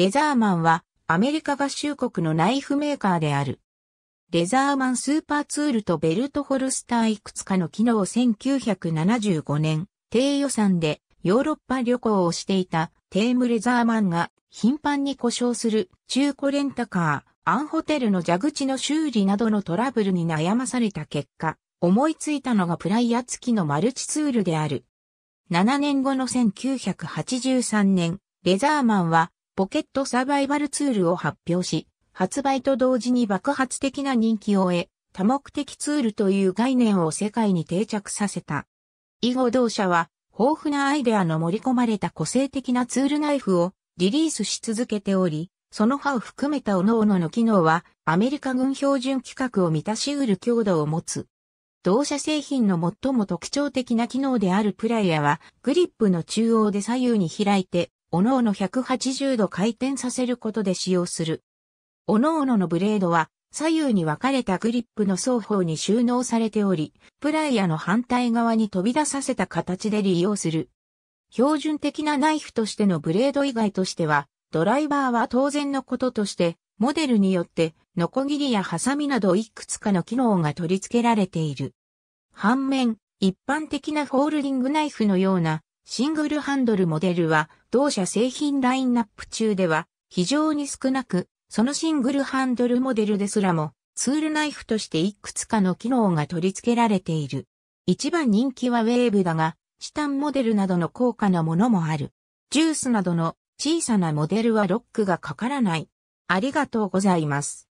レザーマンはアメリカ合衆国のナイフメーカーである。レザーマンスーパーツールとベルトホルスターいくつかの機能を1975年、低予算でヨーロッパ旅行をしていたテームレザーマンが頻繁に故障する中古レンタカー、アンホテルの蛇口の修理などのトラブルに悩まされた結果、思いついたのがプライヤ付きのマルチツールである。7年後の1983年、レザーマンはポケットサバイバルツールを発表し、発売と同時に爆発的な人気を得、多目的ツールという概念を世界に定着させた。以後同社は、豊富なアイデアの盛り込まれた個性的なツールナイフをリリースし続けており、その歯を含めた各々の機能は、アメリカ軍標準規格を満たし得る強度を持つ。同社製品の最も特徴的な機能であるプライヤは、グリップの中央で左右に開いて、おのおの180度回転させることで使用する。おのおののブレードは左右に分かれたグリップの双方に収納されており、プライヤの反対側に飛び出させた形で利用する。標準的なナイフとしてのブレード以外としては、ドライバーは当然のこととして、モデルによって、ノコギリやハサミなどいくつかの機能が取り付けられている。反面、一般的なフォールディングナイフのようなシングルハンドルモデルは、同社製品ラインナップ中では、非常に少なく、そのシングルハンドルモデルですらも、ツールナイフとしていくつかの機能が取り付けられている。一番人気はウェーブだが、チタンモデルなどの高価なものもある。ジュースなどの小さなモデルはロックがかからない。ありがとうございます。